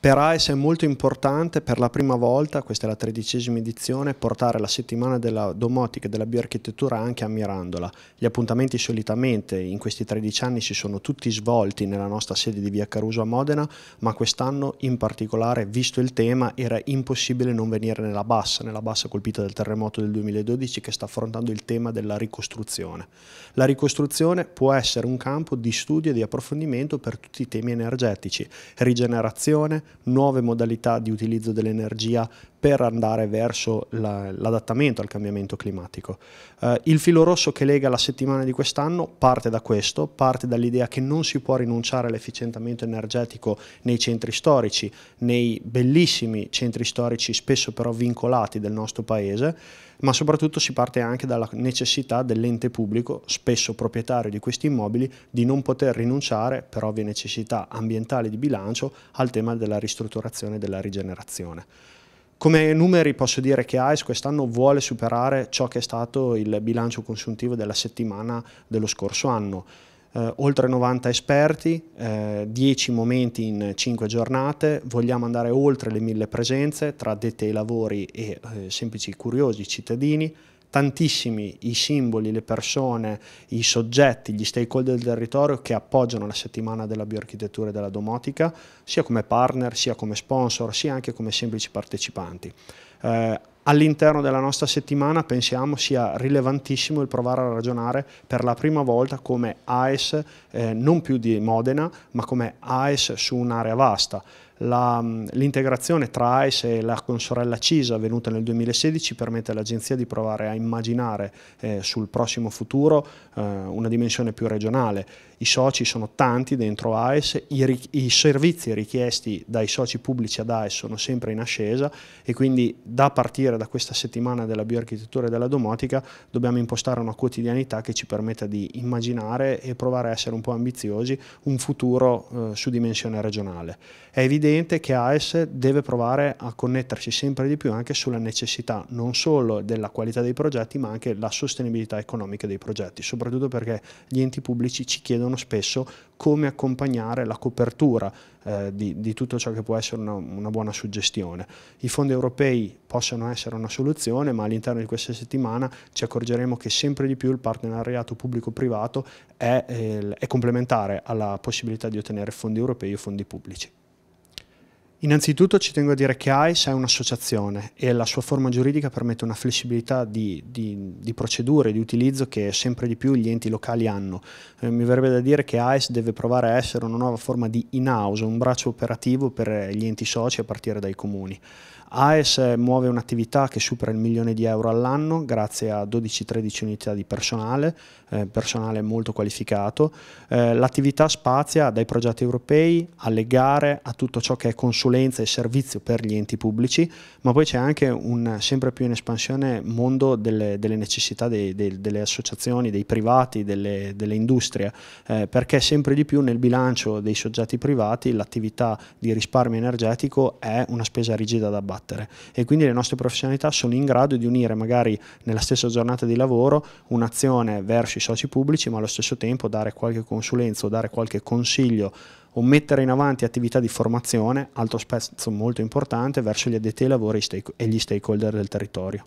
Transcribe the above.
Per AES è molto importante per la prima volta, questa è la tredicesima edizione, portare la settimana della domotica e della bioarchitettura anche a Mirandola. Gli appuntamenti solitamente in questi 13 anni si sono tutti svolti nella nostra sede di via Caruso a Modena, ma quest'anno in particolare, visto il tema, era impossibile non venire nella bassa, nella bassa colpita dal terremoto del 2012 che sta affrontando il tema della ricostruzione. La ricostruzione può essere un campo di studio e di approfondimento per tutti i temi energetici, rigenerazione, nuove modalità di utilizzo dell'energia per andare verso la, l'adattamento al cambiamento climatico. Eh, il filo rosso che lega la settimana di quest'anno parte da questo, parte dall'idea che non si può rinunciare all'efficientamento energetico nei centri storici, nei bellissimi centri storici spesso però vincolati del nostro paese, ma soprattutto si parte anche dalla necessità dell'ente pubblico, spesso proprietario di questi immobili, di non poter rinunciare per ovvie necessità ambientali di bilancio al tema della ristrutturazione e della rigenerazione. Come numeri posso dire che AES quest'anno vuole superare ciò che è stato il bilancio consuntivo della settimana dello scorso anno. Eh, oltre 90 esperti, eh, 10 momenti in 5 giornate, vogliamo andare oltre le mille presenze tra dette ai lavori e eh, semplici curiosi cittadini, tantissimi i simboli, le persone, i soggetti, gli stakeholder del territorio che appoggiano la settimana della bioarchitettura e della domotica, sia come partner, sia come sponsor, sia anche come semplici partecipanti eh, all'interno della nostra settimana pensiamo sia rilevantissimo il provare a ragionare per la prima volta come AES eh, non più di Modena ma come AES su un'area vasta. Mm, l'integrazione tra AES e la consorella CISA avvenuta nel 2016 permette all'agenzia di provare a immaginare eh, sul prossimo futuro eh, una dimensione più regionale i soci sono tanti dentro AES, i, i servizi richiesti dai soci pubblici ad AES sono sempre in ascesa e quindi da partire da questa settimana della bioarchitettura e della domotica dobbiamo impostare una quotidianità che ci permetta di immaginare e provare a essere un po' ambiziosi un futuro eh, su dimensione regionale. È evidente che AES deve provare a connettersi sempre di più anche sulla necessità non solo della qualità dei progetti ma anche la sostenibilità economica dei progetti, soprattutto perché gli enti pubblici ci chiedono chiedono spesso come accompagnare la copertura eh, di, di, tutto ciò che può essere una, una, buona suggestione. I fondi europei possono essere una soluzione, ma all'interno di questa settimana ci accorgeremo che sempre di più il partenariato pubblico-privato è, eh, è complementare alla possibilità di ottenere fondi europei o fondi pubblici. Innanzitutto ci tengo a dire che AIS è un'associazione e la sua forma giuridica permette una flessibilità di, di, di, procedure, di utilizzo che sempre di più gli enti locali hanno. Eh, mi verrebbe da dire che AIS deve provare a essere una nuova forma di in-house, un braccio operativo per gli enti soci a partire dai comuni. AES muove un'attività che supera il milione di euro all'anno grazie a 12-13 unità di personale, eh, personale molto qualificato. Eh, l'attività spazia dai progetti europei alle gare a tutto ciò che è consultato consulenza e servizio per gli enti pubblici, ma poi c'è anche un sempre più in espansione mondo delle, delle necessità dei, dei, delle associazioni, dei privati, delle, delle industrie, eh, perché sempre di più nel bilancio dei soggetti privati l'attività di risparmio energetico è una spesa rigida da abbattere e quindi le nostre professionalità sono in grado di unire magari nella stessa giornata di lavoro un'azione verso i soci pubblici, ma allo stesso tempo dare qualche consulenza o dare qualche consiglio o mettere in avanti attività di formazione, altro spezzo molto importante, verso gli addetti ai lavori e gli stakeholder del territorio.